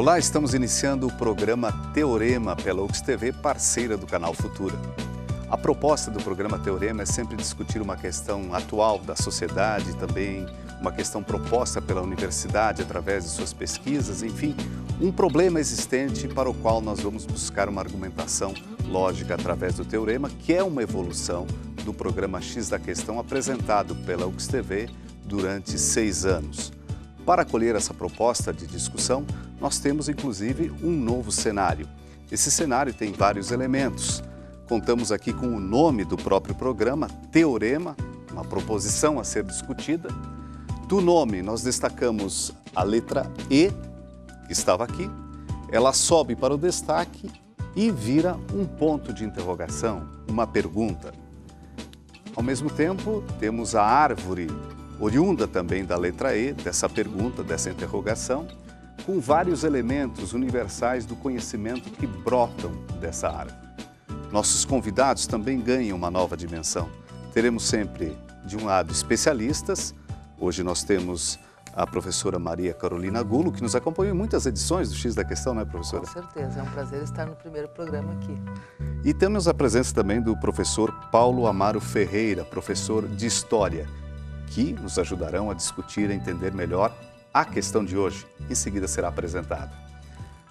Olá, estamos iniciando o programa Teorema pela UxTV parceira do canal Futura. A proposta do programa Teorema é sempre discutir uma questão atual da sociedade, também uma questão proposta pela universidade através de suas pesquisas, enfim, um problema existente para o qual nós vamos buscar uma argumentação lógica através do teorema, que é uma evolução do programa X da Questão apresentado pela UxTV durante seis anos. Para acolher essa proposta de discussão, nós temos inclusive um novo cenário. Esse cenário tem vários elementos. Contamos aqui com o nome do próprio programa, Teorema, uma proposição a ser discutida. Do nome, nós destacamos a letra E, que estava aqui. Ela sobe para o destaque e vira um ponto de interrogação, uma pergunta. Ao mesmo tempo, temos a árvore, oriunda também da letra E, dessa pergunta, dessa interrogação, com vários elementos universais do conhecimento que brotam dessa árvore. Nossos convidados também ganham uma nova dimensão. Teremos sempre, de um lado, especialistas. Hoje nós temos a professora Maria Carolina Gulo, que nos acompanhou em muitas edições do X da Questão, não é, professora? Com certeza, é um prazer estar no primeiro programa aqui. E temos a presença também do professor Paulo Amaro Ferreira, professor de História, que nos ajudarão a discutir e entender melhor a questão de hoje em seguida será apresentada.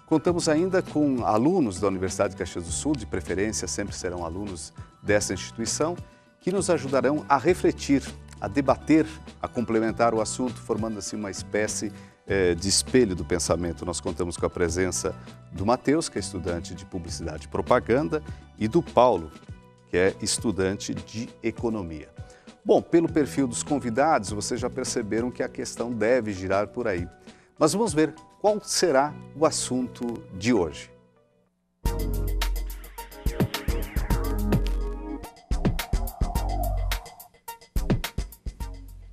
Contamos ainda com alunos da Universidade de Caxias do Sul, de preferência sempre serão alunos dessa instituição, que nos ajudarão a refletir, a debater, a complementar o assunto, formando assim uma espécie eh, de espelho do pensamento. Nós contamos com a presença do Matheus, que é estudante de Publicidade e Propaganda, e do Paulo, que é estudante de Economia. Bom, pelo perfil dos convidados, vocês já perceberam que a questão deve girar por aí. Mas vamos ver qual será o assunto de hoje.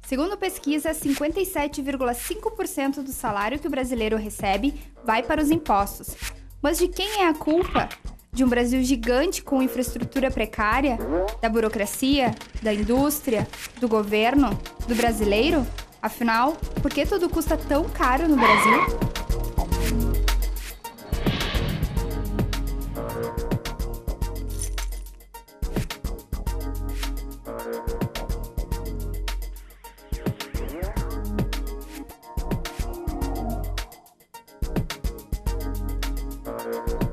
Segundo pesquisa, 57,5% do salário que o brasileiro recebe vai para os impostos. Mas de quem é a culpa? de um Brasil gigante com infraestrutura precária, da burocracia, da indústria, do governo, do brasileiro? Afinal, por que tudo custa tão caro no Brasil? Thank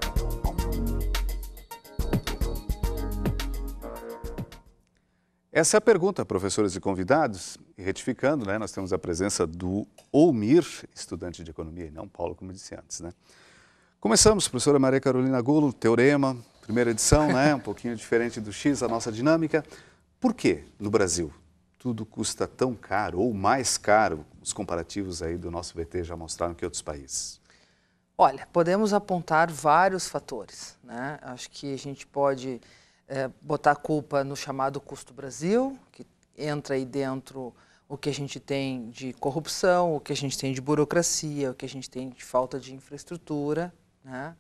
Essa é a pergunta, professores e convidados. E retificando, né, nós temos a presença do Olmir, estudante de economia, e não Paulo, como disse antes. Né? Começamos, professora Maria Carolina Gulo, Teorema, primeira edição, né, um pouquinho diferente do X, a nossa dinâmica. Por que no Brasil tudo custa tão caro ou mais caro? Os comparativos aí do nosso BT já mostraram que outros países. Olha, podemos apontar vários fatores. Né? Acho que a gente pode é, botar a culpa no chamado custo Brasil, que entra aí dentro o que a gente tem de corrupção, o que a gente tem de burocracia, o que a gente tem de falta de infraestrutura, né?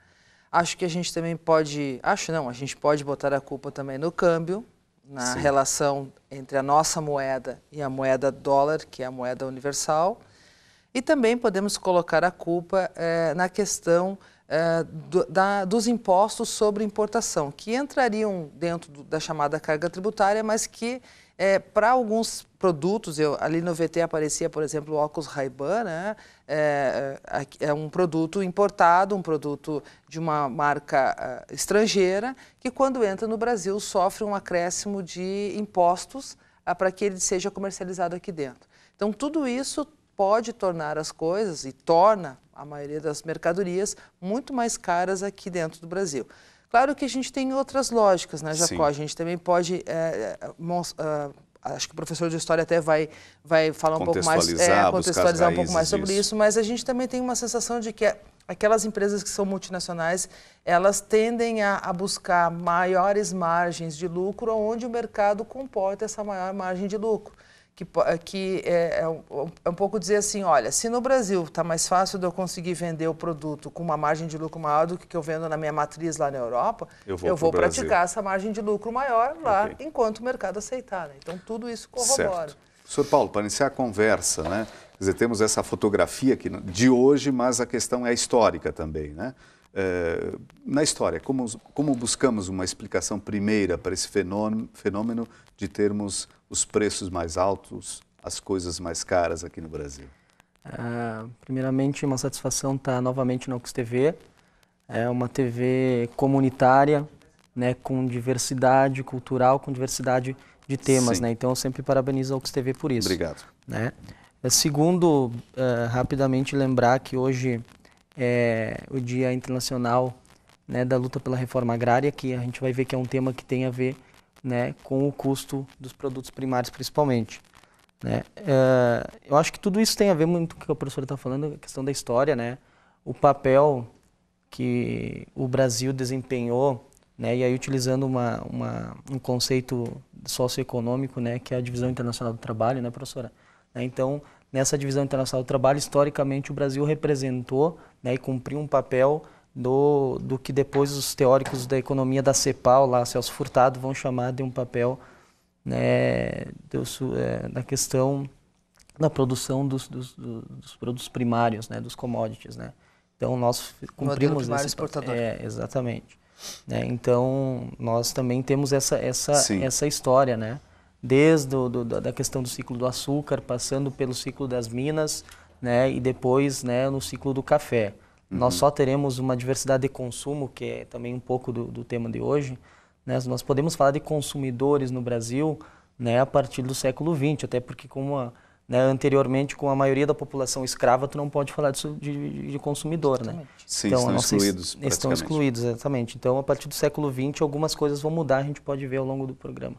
Acho que a gente também pode, acho não, a gente pode botar a culpa também no câmbio, na Sim. relação entre a nossa moeda e a moeda dólar, que é a moeda universal. E também podemos colocar a culpa é, na questão eh, do, da, dos impostos sobre importação, que entrariam dentro do, da chamada carga tributária, mas que é, para alguns produtos, eu, ali no VT aparecia, por exemplo, o óculos Ray-Ban, né? é, é, um produto importado, um produto de uma marca uh, estrangeira, que quando entra no Brasil sofre um acréscimo de impostos uh, para que ele seja comercializado aqui dentro. Então, tudo isso pode tornar as coisas, e torna a maioria das mercadorias muito mais caras aqui dentro do Brasil. Claro que a gente tem outras lógicas, né, Jacó? A gente também pode. é, é ah, acho que o professor de história até vai, vai falar um pouco mais, é, contextualizar um pouco mais sobre disso. isso, mas a gente também tem uma sensação de que aquelas empresas que são multinacionais, elas tendem a, a, buscar maiores margens de lucro onde o mercado comporta essa maior margem de lucro que, eh, que eh, é, é, um, é, um, pouco dizer assim, olha, se no Brasil está mais fácil de eu conseguir vender o produto com uma margem de lucro maior do que eu vendo na minha matriz lá na Europa, eu vou, eu vou praticar essa margem de lucro maior lá, okay. enquanto o mercado aceitar. Né? Então, tudo isso corrobora. Certo. Sr. Paulo, para iniciar a conversa, né? Quer dizer, temos essa fotografia aqui de hoje, mas a questão é histórica também, né? na história, como, como buscamos uma explicação primeira para esse fenômeno, fenômeno de termos os preços mais altos, as coisas mais caras aqui no Brasil? Uh, primeiramente, uma satisfação estar tá novamente na Ox TV. É uma TV comunitária, né, com diversidade cultural, com diversidade de temas, né? Então, eu sempre parabenizo a Ox TV por isso. Obrigado. Né? É, segundo, uh, rapidamente lembrar que hoje é, o Dia Internacional né, da Luta pela Reforma Agrária, que a gente vai ver que é um tema que tem a ver né, com o custo dos produtos primários, principalmente. Né? É, eu acho que tudo isso tem a ver muito com o que a professora está falando, a questão da história, né? o papel que o Brasil desempenhou, né? e aí utilizando uma, uma, um conceito socioeconômico, né? que é a divisão internacional do trabalho, né, professora? Então, Nessa divisão internacional do trabalho, historicamente, o Brasil representou né, e cumpriu um papel do, do que depois os teóricos da economia da CEPAL, lá, Celso Furtado, vão chamar de um papel né, do, é, da questão da produção dos, dos, dos, produtos primários, né, dos commodities. Né? Então, nós cumprimos... esse, exportador. É, exatamente. Né? Então, nós também temos essa, essa, essa história, né? desde o, do, da questão do ciclo do açúcar, passando pelo ciclo das minas, né, e depois, né, no ciclo do café. Uhum. Nós só teremos uma diversidade de consumo, que é também um pouco do, do tema de hoje. Né? Nós podemos falar de consumidores no Brasil, né, a partir do século XX, até porque como a, né, anteriormente com a maioria da população escrava, tu não pode falar disso de, de consumidor, né. exatamente. né? Sim, então, estão excluídos. Estão excluídos, exatamente. Então, a partir do século XX, algumas coisas vão mudar, a gente pode ver ao longo do programa.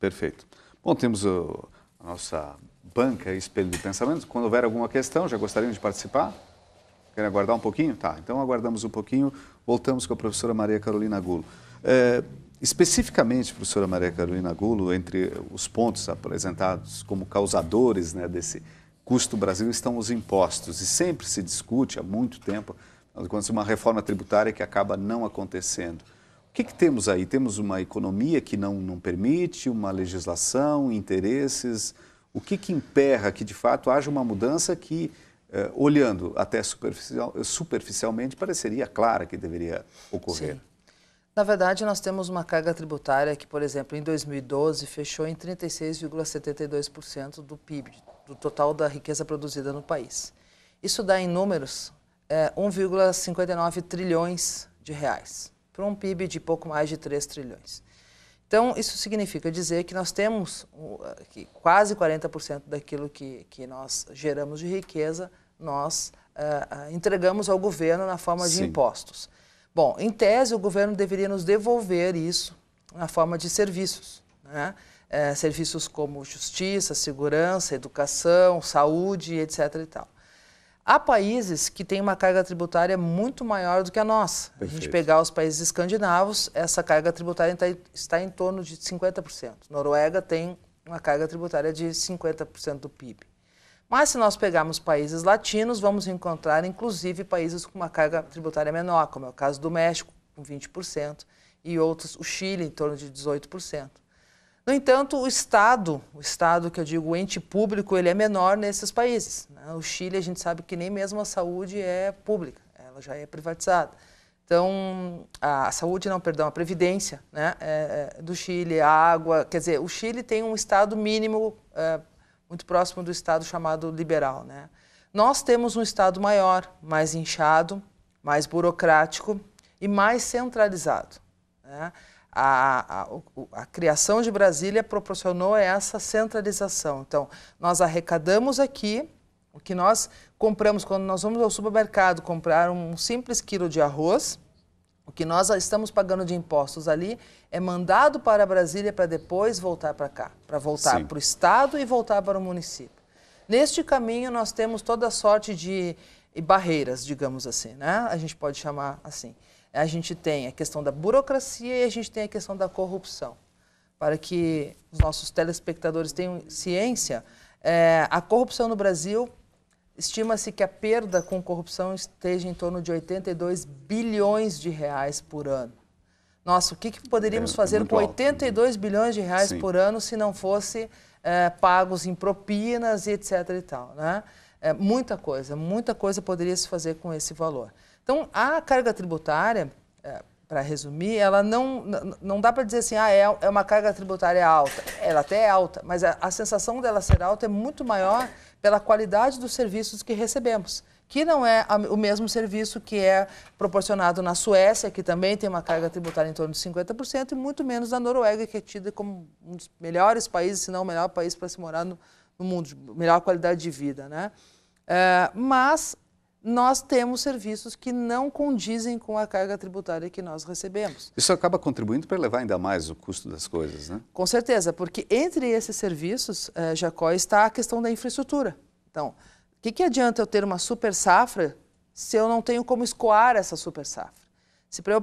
Perfeito. Bom, temos o, a nossa banca Espelho de pensamentos Quando houver alguma questão, já gostariam de participar? Querem aguardar um pouquinho? Tá, então aguardamos um pouquinho. Voltamos com a professora Maria Carolina Gulo. É, especificamente, professora Maria Carolina Gulo, entre os pontos apresentados como causadores né, desse custo Brasil estão os impostos. E sempre se discute, há muito tempo, quando uma reforma tributária que acaba não acontecendo. O que, que, temos aí? Temos uma economia que não, não permite, uma legislação, interesses. O que, que emperra que, de fato, haja uma mudança que, eh, olhando até superficial, superficialmente, pareceria clara que deveria ocorrer? Sim. Na verdade, nós temos uma carga tributária que, por exemplo, em 2012 fechou em 36,72% do PIB, do total da riqueza produzida no país. Isso dá em números é, eh, 1,59 trilhões de reais para um PIB de pouco mais de 3 trilhões. Então, isso significa dizer que nós temos que quase 40% daquilo que, que nós geramos de riqueza, nós uh, entregamos ao governo na forma Sim. de impostos. Bom, em tese, o governo deveria nos devolver isso na forma de serviços. Né? É, serviços como justiça, segurança, educação, saúde, etc. E tal. Há países que têm uma carga tributária muito maior do que a nossa. Perfeito. A gente pegar os países escandinavos, essa carga tributária tá está em torno de 50%. Noruega tem uma carga tributária de 50% do PIB. Mas se nós pegarmos países latinos, vamos encontrar inclusive países com uma carga tributária menor, como é o caso do México, com 20%, e outros, o Chile, em torno de 18%. No entanto, o Estado, o Estado que eu digo, o ente público, ele é menor nesses países. Né? O Chile, a gente sabe que nem mesmo a saúde é pública, ela já é privatizada. Então, a saúde, não, perdão, a previdência né, é, é, do Chile, a água, quer dizer, o Chile tem um Estado mínimo é, muito próximo do Estado chamado liberal. Né? Nós temos um Estado maior, mais inchado, mais burocrático e mais centralizado. Né? a, a, a, criação de Brasília proporcionou essa centralização. Então, nós arrecadamos aqui o que nós compramos quando nós vamos ao supermercado comprar um simples quilo de arroz. O que nós estamos pagando de impostos ali é mandado para Brasília para depois voltar para cá, para voltar para o estado e voltar para o município. Neste caminho nós temos toda sorte de barreiras, digamos assim, né? A gente pode chamar assim a gente tem a questão da burocracia e a gente tem a questão da corrupção. Para que os nossos telespectadores tenham ciência, é, a corrupção no Brasil, estima-se que a perda com corrupção esteja em torno de 82 bilhões de reais por ano. Nossa, o que, que poderíamos é, é fazer é com 82 alto. Né? bilhões de reais Sim. por ano se não fosse é, pagos em propinas e etc e tal, né? É, muita coisa, muita coisa poderia se fazer com esse valor. Então, a carga tributária, é, para resumir, ela não, não dá para dizer assim, ah, é, é uma carga tributária alta. Ela até é alta, mas a, a sensação dela ser alta é muito maior pela qualidade dos serviços que recebemos que não é o mesmo serviço que é proporcionado na Suécia, que também tem uma carga tributária em torno de 50%, e muito menos na Noruega, que é tida como um dos melhores países, se não o melhor país para se morar no, no mundo, melhor qualidade de vida. Né? É, mas nós temos serviços que não condizem com a carga tributária que nós recebemos. Isso acaba contribuindo para elevar ainda mais o custo das coisas, né? Com certeza, porque entre esses serviços, eh, Jacó, está a questão da infraestrutura. Então, o que, que adianta eu ter uma super safra se eu não tenho como escoar essa super safra? Se para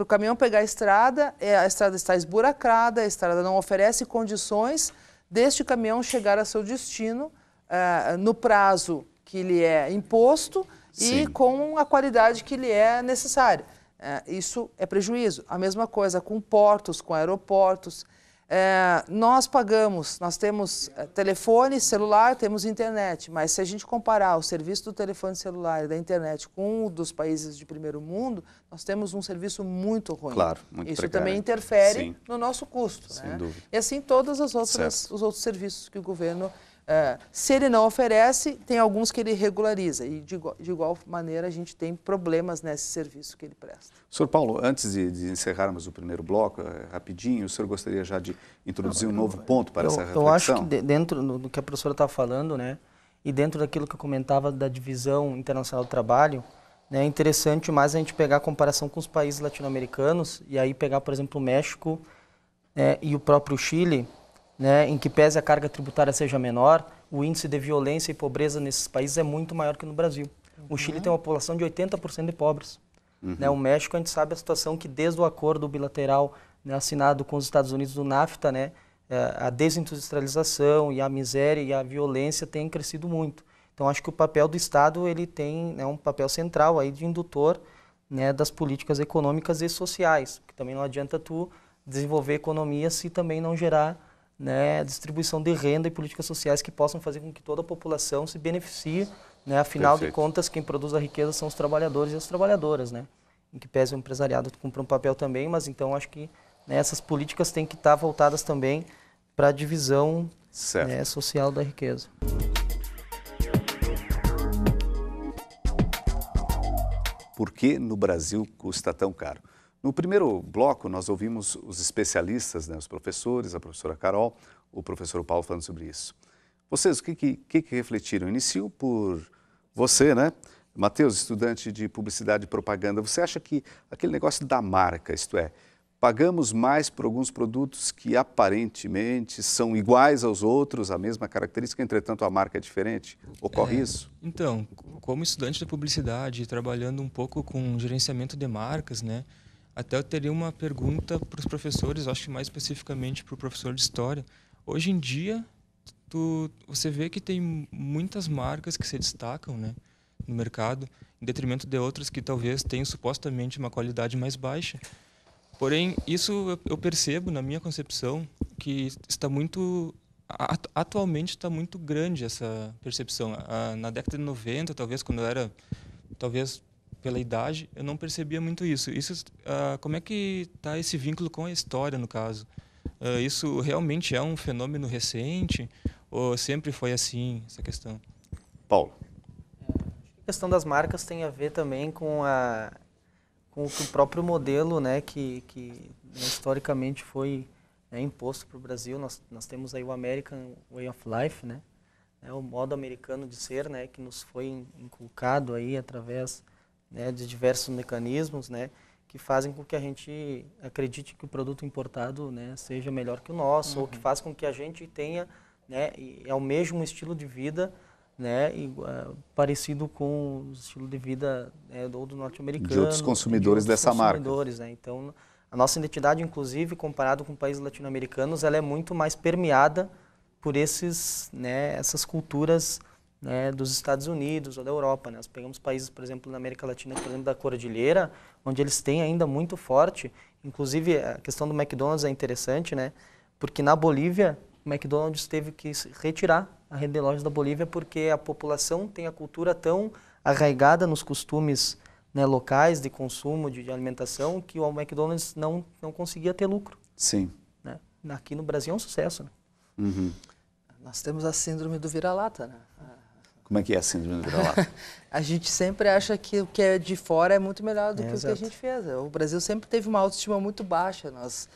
o caminhão pegar a estrada, eh, a estrada está esburacada, a estrada não oferece condições deste caminhão chegar a seu destino eh, no prazo que lhe é imposto Sim. e com a qualidade que lhe é necessária. É, isso é prejuízo. A mesma coisa com portos, com aeroportos. É, nós pagamos, nós temos é, telefone, celular, temos internet, mas se a gente comparar o serviço do telefone celular e da internet com o dos países de primeiro mundo, nós temos um serviço muito ruim. Claro, muito Isso precário. também interfere Sim. no nosso custo. Sem né? dúvida. E assim todos os outros serviços que o governo é, se ele não oferece, tem alguns que ele regulariza. E de igual, de igual, maneira a gente tem problemas nesse serviço que ele presta. Sr. Paulo, antes de, de encerrarmos o primeiro bloco, é, rapidinho, o senhor gostaria já de introduzir não, um novo ponto para eu, essa reflexão? Eu acho que de, dentro do que a professora está falando, né, e dentro daquilo que eu comentava da divisão internacional do trabalho, né, é interessante mais a gente pegar a comparação com os países latino-americanos e aí pegar, por exemplo, o México é, e o próprio Chile, né, em que pese a carga tributária seja menor, o índice de violência e pobreza nesses países é muito maior que no Brasil. Uhum. O Chile tem uma população de 80% de pobres. Né? Uhum. Né, o México, a gente sabe a situação que desde o acordo bilateral né, assinado com os Estados Unidos do NAFTA, né, eh, a desindustrialização e a miséria e a violência têm crescido muito. Então, acho que o papel do Estado ele tem né, um papel central aí de indutor né, das políticas econômicas e sociais, porque também não adianta tu desenvolver economia se também não gerar né, distribuição de renda e políticas sociais que possam fazer com que toda a população se beneficie. Né? Afinal Perfeito. de contas, quem produz a riqueza são os trabalhadores e as trabalhadoras, né? em que pese o empresariado cumpre um papel também, mas então acho que né, essas políticas têm que estar voltadas também para a divisão né, social da riqueza. Por que no Brasil custa tão caro? No primeiro bloco, nós ouvimos os especialistas, né, os professores, a professora Carol, o professor Paulo falando sobre isso. Vocês, o que, que, que refletiram? Inicio por você, né? Matheus, estudante de publicidade e propaganda, você acha que aquele negócio da marca, isto é, pagamos mais por alguns produtos que aparentemente são iguais aos outros, a mesma característica, entretanto a marca é diferente? Ocorre é, isso? Então, como estudante de publicidade, trabalhando um pouco com gerenciamento de marcas, né? Até eu teria uma pergunta para os professores, acho que mais especificamente para o professor de história. Hoje em dia, tu, você vê que tem muitas marcas que se destacam, né, no mercado, em detrimento de outras que talvez tenham supostamente uma qualidade mais baixa. Porém, isso eu percebo na minha concepção que está muito atualmente está muito grande essa percepção. Na década de 90, talvez quando eu era talvez pela idade, eu não percebia muito isso. Isso, uh, como é que está esse vínculo com a história, no caso? Uh, isso realmente é um fenômeno recente ou sempre foi assim essa questão? Paulo. A questão das marcas tem a ver também com a com o, próprio modelo, né, que, que né, historicamente foi né, imposto para o Brasil. Nós, nós temos aí o American Way of Life, né, é o modo americano de ser, né, que nos foi inculcado aí através né, de diversos mecanismos, né, que fazem com que a gente acredite que o produto importado, né, seja melhor que o nosso, uhum. ou que uhum. faz com que a gente tenha, né, é o mesmo estilo de vida, né, e, uh, ah, parecido com o estilo de vida né, do, do norte-americano, de outros consumidores de outros dessa consumidores, marca. Né, então, a nossa identidade, inclusive, comparado com países latino-americanos, ela é muito mais permeada por esses, né, essas culturas né, dos Estados Unidos ou da Europa. Né? Nós pegamos países, por exemplo, na América Latina, por exemplo, da Cordilheira, onde eles têm ainda muito forte. Inclusive, a questão do McDonald's é interessante, né? porque na Bolívia, o McDonald's teve que retirar a rede de lojas da Bolívia porque a população tem a cultura tão arraigada nos costumes né, locais de consumo, de, de, alimentação, que o McDonald's não, não conseguia ter lucro. Sim. Né? Aqui no Brasil é um sucesso. Né? Uhum. Nós temos a síndrome do vira-lata, né? Como é que é a síndrome do vira-lata? a gente sempre acha que o que é de fora é muito melhor do é, que exato. o que a gente fez. O Brasil sempre teve uma autoestima muito baixa. Nós,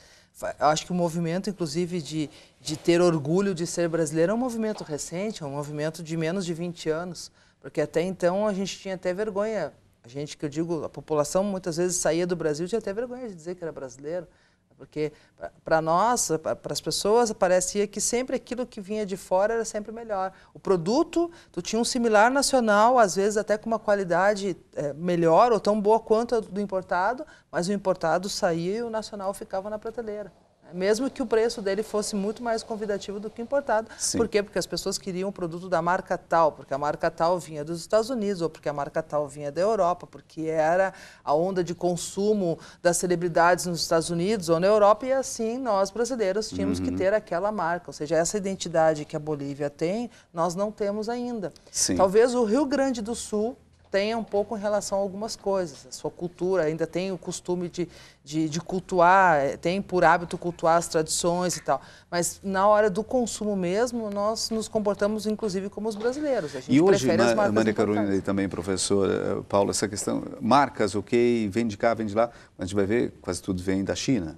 eu acho que o movimento, inclusive, de, de ter orgulho de ser brasileiro é um movimento recente, é um movimento de menos de 20 anos. Porque até então a gente tinha até vergonha. A gente, que eu digo, a população muitas vezes saía do Brasil e tinha até vergonha de dizer que era brasileiro. Porque para nós, para as pessoas, parecia que sempre aquilo que vinha de fora era sempre melhor. O produto, tu tinha um similar nacional, às vezes até com uma qualidade é, melhor ou tão boa quanto a do importado, mas o importado saía e o nacional ficava na prateleira mesmo que o preço dele fosse muito mais convidativo do que importado. Sim. Por quê? Porque as pessoas queriam o produto da marca tal, porque a marca tal vinha dos Estados Unidos, ou porque a marca tal vinha da Europa, porque era a onda de consumo das celebridades nos Estados Unidos ou na Europa, e assim nós brasileiros tínhamos uhum. que ter aquela marca. Ou seja, essa identidade que a Bolívia tem, nós não temos ainda. Sim. Talvez o Rio Grande do Sul tenha um pouco em relação a algumas coisas. A sua cultura ainda tem o costume de, de, de, cultuar, eh, tem por hábito cultuar as tradições e tal. Mas na hora do consumo mesmo, nós nos comportamos inclusive como os brasileiros. e hoje, Ma Maria Carolina e também professora eh, Paula, essa questão, marcas, ok, vende cá, vende lá. A gente vai ver, quase tudo vem da China.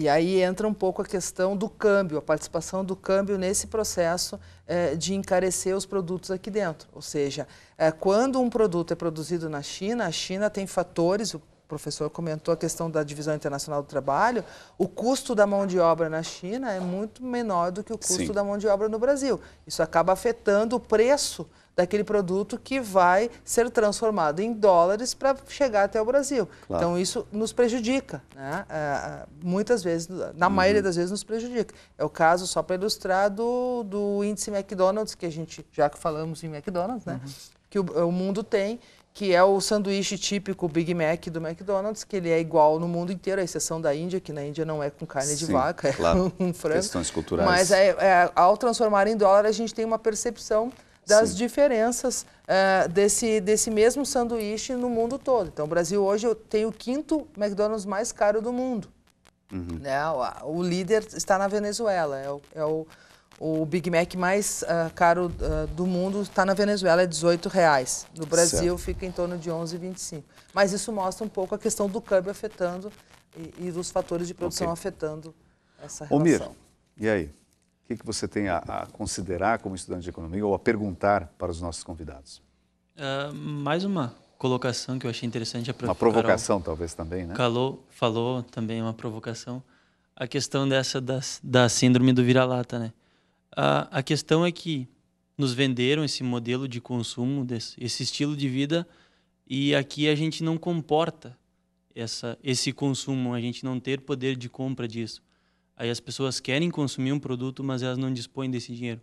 E aí entra um pouco a questão do câmbio, a participação do câmbio nesse processo é, de encarecer os produtos aqui dentro. Ou seja, é, quando um produto é produzido na China, a China tem fatores, o professor comentou a questão da divisão internacional do trabalho, o custo da mão de obra na China é muito menor do que o custo Sim. da mão de obra no Brasil. Isso acaba afetando o preço daquele produto que vai ser transformado em dólares para chegar até o Brasil. Claro. Então isso nos prejudica, né? É, é, muitas vezes, na uhum. maioria das vezes nos prejudica. É o caso, só para ilustrar, do, do índice McDonald's, que a gente, já que falamos em McDonald's, né? Uhum. que o, o mundo tem, que é o sanduíche típico Big Mac do McDonald's, que ele é igual no mundo inteiro, à exceção da Índia, que na Índia não é com carne Sim, de vaca, é claro. é um frango. Questões culturais. Mas é, é, ao transformar em dólar, a gente tem uma percepção das Sim. diferenças uh, desse, desse mesmo sanduíche no mundo todo. Então, o Brasil hoje tem o quinto McDonald's mais caro do mundo. Uhum. Né? O, o, líder está na Venezuela, é o, é o, o Big Mac mais uh, caro uh, do mundo, está na Venezuela, é 18 reais. No Brasil certo. fica em torno de 11,25. Mas isso mostra um pouco a questão do câmbio afetando e, e dos fatores de produção okay. afetando essa relação. Ô, Mir, e aí? que, que você tem a, a, considerar como estudante de economia ou a perguntar para os nossos convidados? Uh, mais uma colocação que eu achei interessante. uma provocação, Carol. talvez, também, né? Calou, falou também é uma provocação. A questão dessa das, da síndrome do vira-lata, né? A, a questão é que nos venderam esse modelo de consumo, desse, esse estilo de vida, e aqui a gente não comporta essa, esse consumo, a gente não ter poder de compra disso. Aí as pessoas querem consumir um produto, mas elas não dispõem desse dinheiro.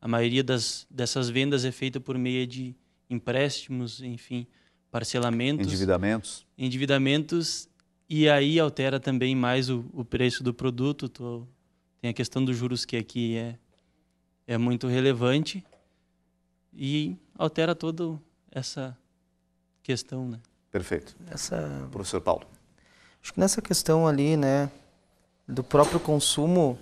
A maioria das, dessas vendas é feita por meio de empréstimos, enfim, parcelamentos. Endividamentos. Endividamentos. E aí altera também mais o, o preço do produto. tem a questão dos juros, que aqui é, é muito relevante. E altera toda essa questão, né? Perfeito. Essa... Professor Paulo. Acho que nessa questão ali, né, do próprio consumo,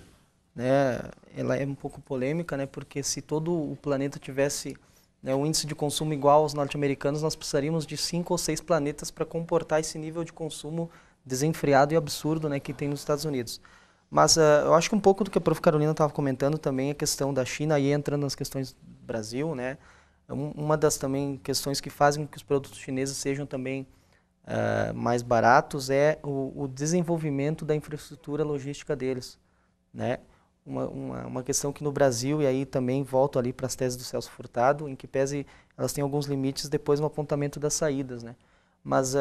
né, ela é um pouco polêmica, né, porque se todo o planeta tivesse né, um índice de consumo igual aos norte-americanos, nós precisaríamos de cinco ou seis planetas para comportar esse nível de consumo desenfreado e absurdo né, que tem nos Estados Unidos. Mas uh, eu acho que um pouco do que a prof. Carolina estava comentando também é a questão da China, aí entrando nas questões do Brasil, né? uma das também questões que fazem que os produtos chineses sejam também uh, mais baratos é o, o, desenvolvimento da infraestrutura logística deles, né? Uma, uma, uma, questão que no Brasil, e aí também volto ali para as teses do Celso Furtado, em que pese elas têm alguns limites depois no apontamento das saídas, né? Mas uh,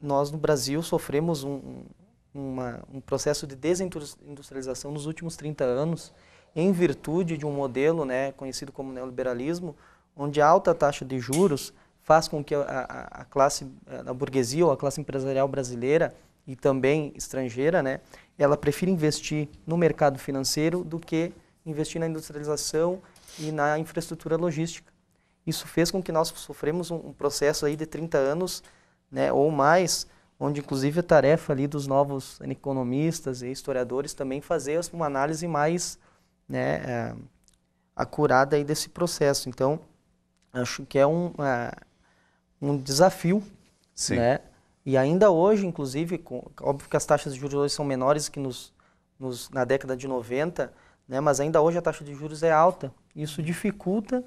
nós no Brasil sofremos um, um uma, um processo de desindustrialização nos últimos 30 anos, em virtude de um modelo né, conhecido como neoliberalismo, onde a alta taxa de juros faz com que a, a, classe, a burguesia ou a classe empresarial brasileira e também estrangeira, né, ela prefira investir no mercado financeiro do que investir na industrialização e na infraestrutura logística. Isso fez com que nós sofremos um, um processo aí de 30 anos né, ou mais, onde inclusive a tarefa ali dos novos economistas e historiadores também fazer uma análise mais né, é, acurada aí desse processo. Então, acho que é um... É, um desafio, Sim. né? E ainda hoje, inclusive, com, óbvio que as taxas de juros hoje são menores que nos, nos, na década de 90, né? mas ainda hoje a taxa de juros é alta. Isso dificulta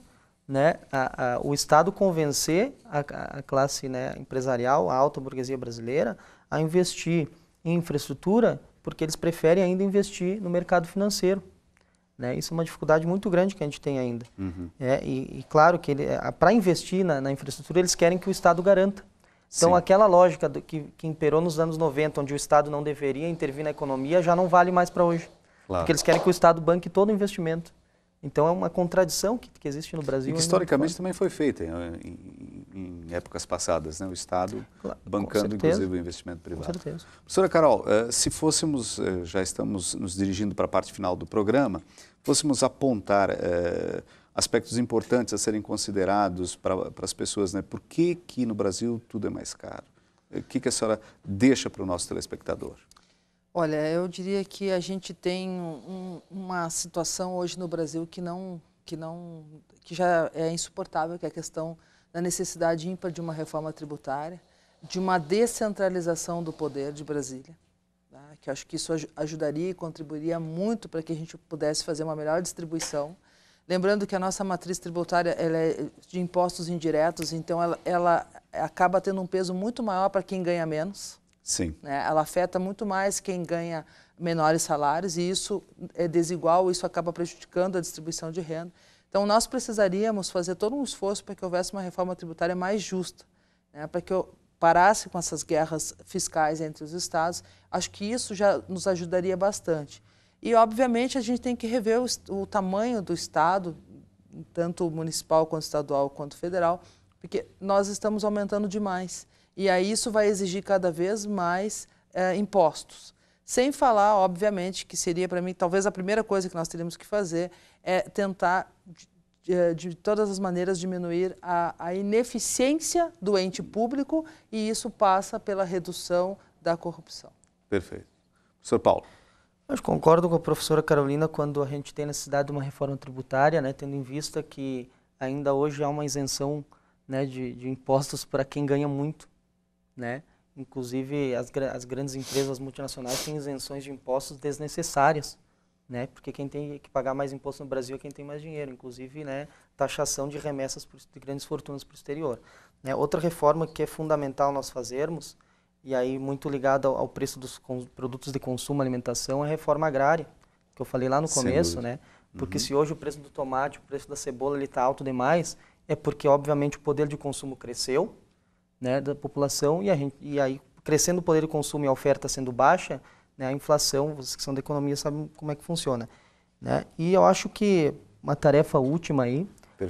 né, a, a, o Estado convencer a, a classe né, empresarial, a alta burguesia brasileira, a investir em infraestrutura, porque eles preferem ainda investir no mercado financeiro. Né? Isso é uma dificuldade muito grande que a gente tem ainda. Uhum. É, e, e, claro que para investir na, na, infraestrutura, eles querem que o Estado garanta. Então, Sim. aquela lógica do, que, que, imperou nos anos 90, onde o Estado não deveria intervir na economia, já não vale mais para hoje. Claro. Porque eles querem que o Estado banque todo o investimento. Então, é uma contradição que, que existe no Brasil. E que historicamente também foi feita. Em, em épocas passadas, né? o Estado claro, bancando, inclusive, o investimento privado. Com certeza. Professora Carol, eh, se fôssemos, eh, já estamos nos dirigindo para a parte final do programa, fôssemos apontar eh, aspectos importantes a serem considerados para, para as pessoas, né? por que, que no Brasil tudo é mais caro? O que, que a senhora deixa para o nosso telespectador? Olha, eu diria que a gente tem um, uma situação hoje no Brasil que não que não que já é insuportável, que é a questão na necessidade ímpar de uma reforma tributária, de uma descentralização do poder de Brasília, tá? que acho que isso ajudaria e contribuiria muito para que a gente pudesse fazer uma melhor distribuição. Lembrando que a nossa matriz tributária é de impostos indiretos, então ela, ela acaba tendo um peso muito maior para quem ganha menos. Sim. Né? Ela afeta muito mais quem ganha menores salários e isso é desigual, isso acaba prejudicando a distribuição de renda. Então, nós precisaríamos fazer todo um esforço para que houvesse uma reforma tributária mais justa, né, para que eu parasse com essas guerras fiscais entre os estados. Acho que isso já nos ajudaria bastante. E, obviamente, a gente tem que rever o, o tamanho do estado, tanto municipal quanto estadual quanto federal, porque nós estamos aumentando demais. E aí isso vai exigir cada vez mais eh, impostos. Sem falar, obviamente, que seria para mim talvez a primeira coisa que nós teríamos que fazer é tentar, de, é, de todas as maneiras, diminuir a, a ineficiência do ente público e isso passa pela redução da corrupção. Perfeito. Professor Paulo. Eu concordo com a professora Carolina quando a gente tem necessidade de uma reforma tributária, né, tendo em vista que ainda hoje há uma isenção né, de, de, impostos para quem ganha muito. Né? Inclusive, as, as grandes empresas multinacionais têm isenções de impostos desnecessárias né? Porque quem tem que pagar mais imposto no Brasil é quem tem mais dinheiro, inclusive, né? Taxação de remessas por, de grandes fortunas para o exterior. Né? Outra reforma que é fundamental nós fazermos e aí muito ligada ao, ao, preço dos produtos de consumo, alimentação, é a reforma agrária que eu falei lá no começo, né? Porque uhum. se hoje o preço do tomate, o preço da cebola ele está alto demais, é porque obviamente o poder de consumo cresceu, né, da população e, gente, e aí crescendo o poder de consumo e a oferta sendo baixa né, a inflação, vocês que são da economia sabem como é que funciona. Né? E eu acho que uma tarefa última aí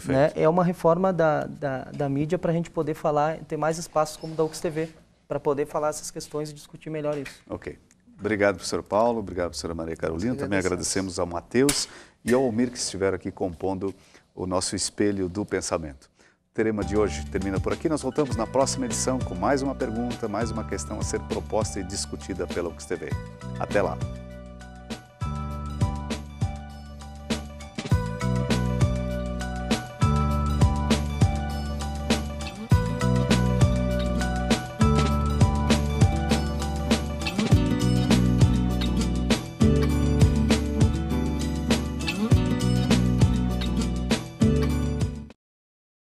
né, é uma reforma da, da, da mídia para a gente poder falar, ter mais espaços como da UXTV, para poder falar essas questões e discutir melhor isso. Ok. Obrigado, professor Paulo, obrigado, professora Maria Carolina. Também agradecemos ao Matheus e ao Almir que estiveram aqui compondo o nosso espelho do pensamento. Tema de hoje termina por aqui. Nós voltamos na próxima edição com mais uma pergunta, mais uma questão a ser proposta e discutida pela UX TV. Até lá!